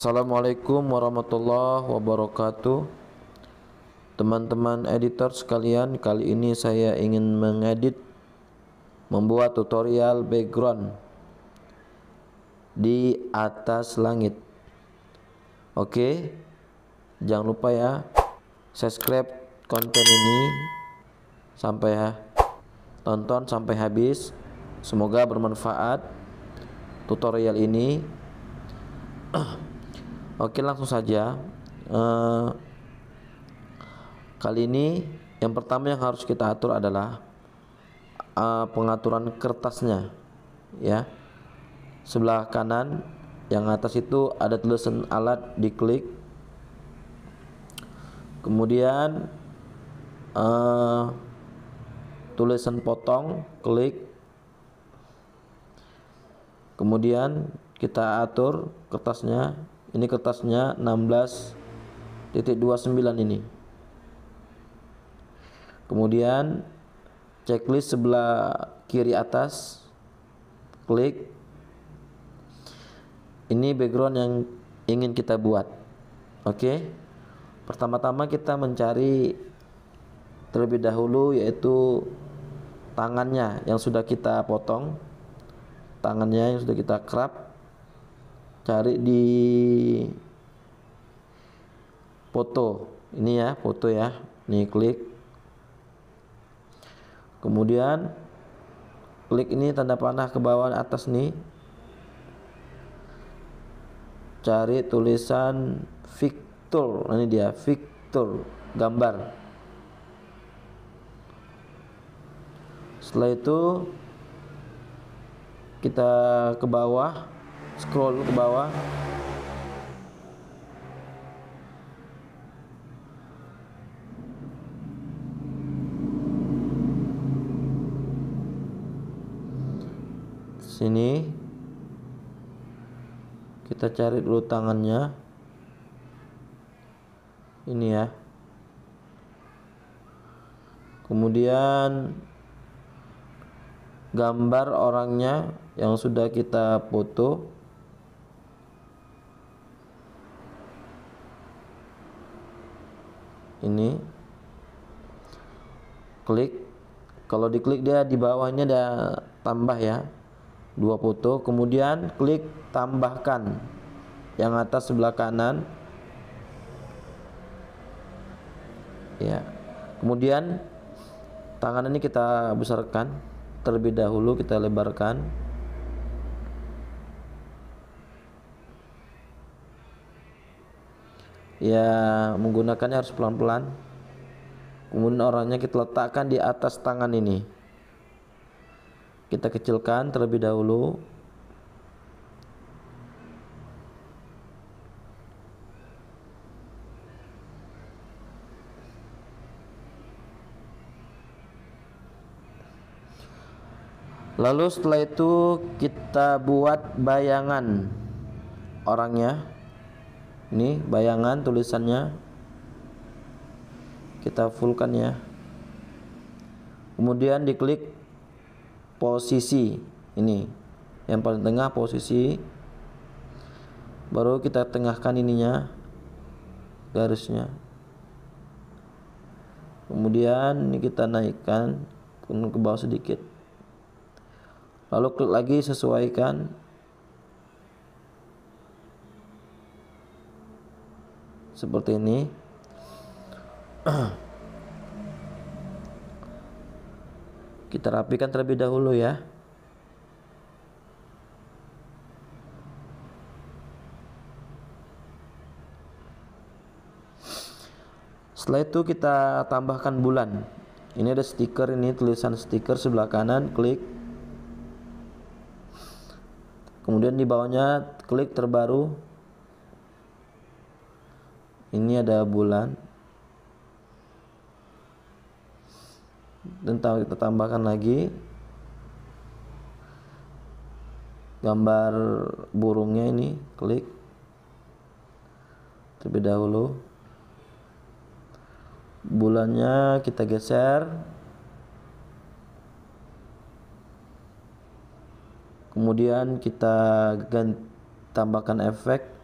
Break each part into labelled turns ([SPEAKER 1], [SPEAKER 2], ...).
[SPEAKER 1] Assalamualaikum warahmatullahi wabarakatuh Teman-teman editor sekalian Kali ini saya ingin mengedit Membuat tutorial background Di atas langit Oke Jangan lupa ya Subscribe konten ini Sampai ya Tonton sampai habis Semoga bermanfaat Tutorial ini Oke, langsung saja. Eh, kali ini yang pertama yang harus kita atur adalah eh, pengaturan kertasnya, ya. Sebelah kanan yang atas itu ada tulisan alat di klik Kemudian uh, tulisan potong, klik. Kemudian kita atur kertasnya ini kertasnya 16.29 ini kemudian checklist sebelah kiri atas klik ini background yang ingin kita buat oke okay? pertama-tama kita mencari terlebih dahulu yaitu tangannya yang sudah kita potong tangannya yang sudah kita kerap cari di foto ini ya foto ya nih klik kemudian klik ini tanda panah ke bawah atas nih cari tulisan Victor nah, ini dia Victor gambar setelah itu kita ke bawah scroll ke bawah sini kita cari dulu tangannya ini ya kemudian gambar orangnya yang sudah kita foto ini klik kalau diklik dia di bawahnya ada tambah ya dua foto kemudian klik tambahkan yang atas sebelah kanan ya kemudian tangan ini kita besarkan terlebih dahulu kita lebarkan ya menggunakannya harus pelan-pelan kemudian orangnya kita letakkan di atas tangan ini kita kecilkan terlebih dahulu Lalu setelah itu kita buat bayangan orangnya ini bayangan tulisannya kita fullkan ya kemudian diklik posisi ini yang paling tengah posisi baru kita tengahkan ininya garisnya kemudian ini kita naikkan ke bawah sedikit lalu klik lagi sesuaikan seperti ini kita rapikan terlebih dahulu ya setelah itu kita tambahkan bulan ini ada stiker ini tulisan stiker sebelah kanan klik kemudian di bawahnya klik terbaru ini ada bulan dan kita tambahkan lagi gambar burungnya ini klik terlebih dahulu bulannya kita geser kemudian kita tambahkan efek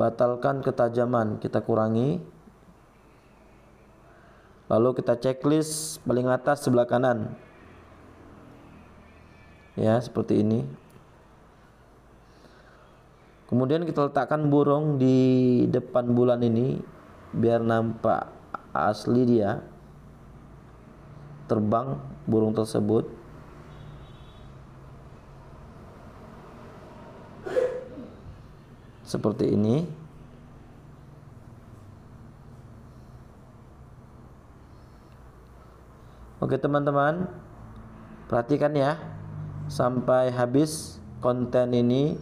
[SPEAKER 1] batalkan ketajaman kita kurangi lalu kita checklist paling atas sebelah kanan ya seperti ini kemudian kita letakkan burung di depan bulan ini biar nampak asli dia terbang burung tersebut seperti ini Oke teman-teman perhatikan ya sampai habis konten ini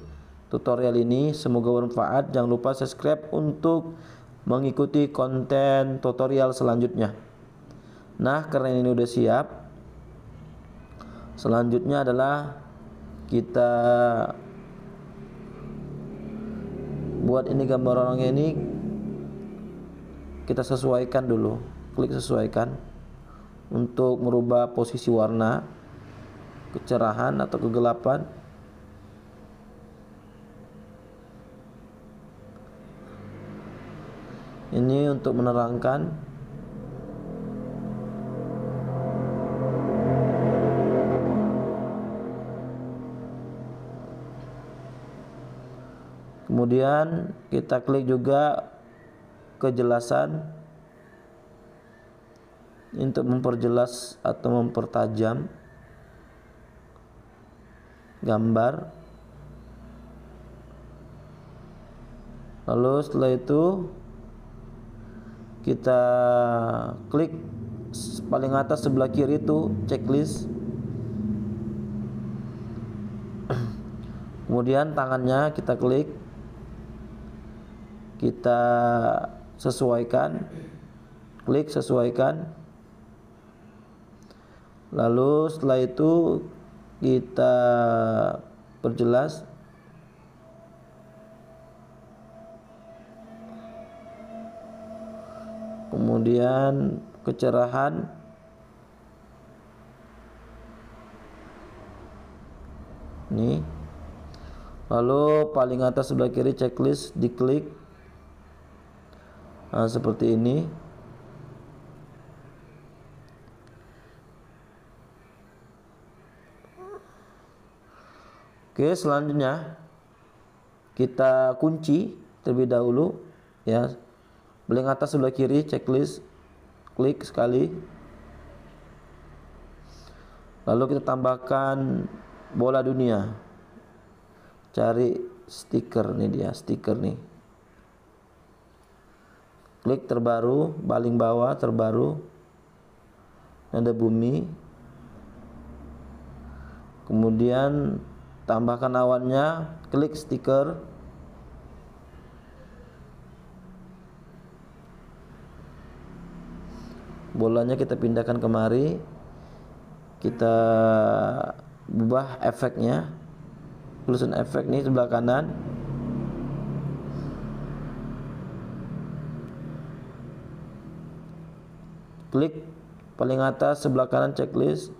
[SPEAKER 1] tutorial ini semoga bermanfaat jangan lupa subscribe untuk mengikuti konten tutorial selanjutnya nah karena ini udah siap selanjutnya adalah kita buat ini gambar orangnya ini kita sesuaikan dulu klik sesuaikan untuk merubah posisi warna kecerahan atau kegelapan ini untuk menerangkan kemudian kita klik juga kejelasan untuk memperjelas atau mempertajam gambar lalu setelah itu kita klik paling atas sebelah kiri itu checklist kemudian tangannya kita klik kita sesuaikan klik sesuaikan lalu setelah itu kita perjelas kemudian kecerahan nih lalu paling atas sebelah kiri checklist diklik uh, seperti ini Oke, selanjutnya kita kunci terlebih dahulu ya. Beling atas sebelah kiri checklist klik sekali. Lalu kita tambahkan bola dunia. Cari stiker nih dia, stiker nih klik terbaru paling bawah terbaru ada bumi kemudian tambahkan awannya klik stiker bolanya kita pindahkan kemari kita ubah efeknya tulisan efek nih sebelah kanan Klik paling atas sebelah kanan checklist.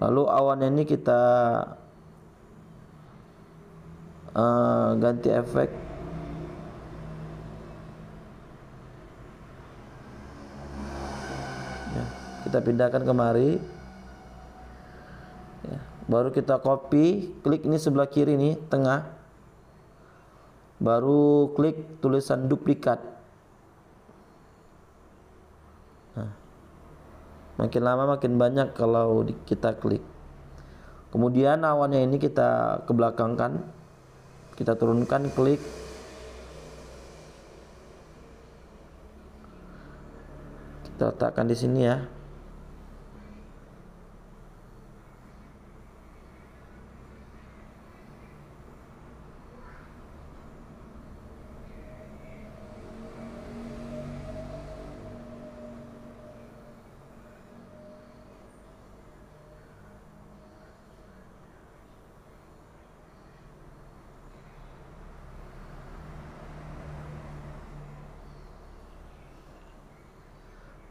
[SPEAKER 1] Lalu awan ini kita uh, ganti efek ya, kita pindahkan kemari ya, baru kita copy klik ini sebelah kiri ini tengah baru klik tulisan duplikat. Nah, makin lama makin banyak kalau kita klik. Kemudian awannya ini kita kebelakangkan, kita turunkan klik. Kita letakkan di sini ya.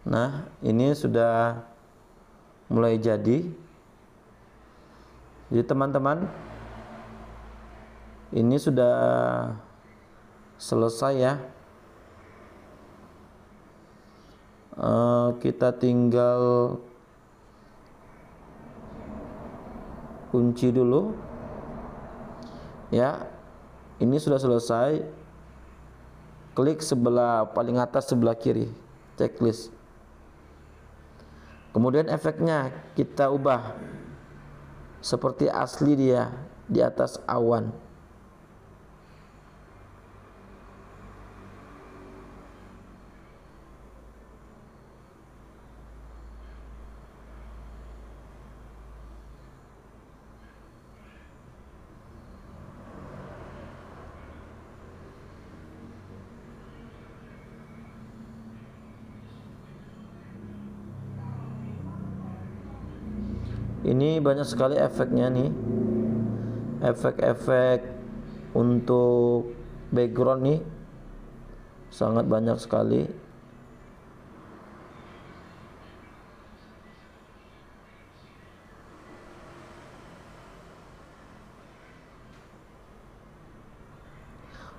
[SPEAKER 1] Nah, ini sudah mulai jadi. Jadi teman-teman, ini sudah selesai ya. Eh, kita tinggal kunci dulu ya ini sudah selesai klik sebelah paling atas sebelah kiri checklist Kemudian efeknya kita ubah seperti asli dia di atas awan. ini banyak sekali efeknya nih efek-efek untuk background nih sangat banyak sekali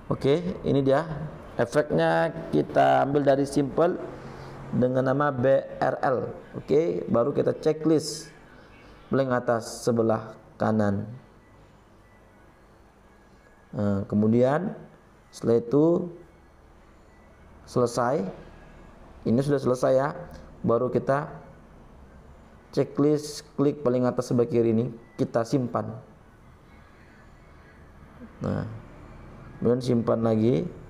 [SPEAKER 1] Oke, ini dia efeknya kita ambil dari simple dengan nama BRL. Oke, baru kita checklist. Paling atas sebelah kanan. Nah, kemudian setelah itu selesai. Ini sudah selesai ya. Baru kita checklist klik paling atas sebelah kiri ini kita simpan. Nah, kemudian simpan lagi.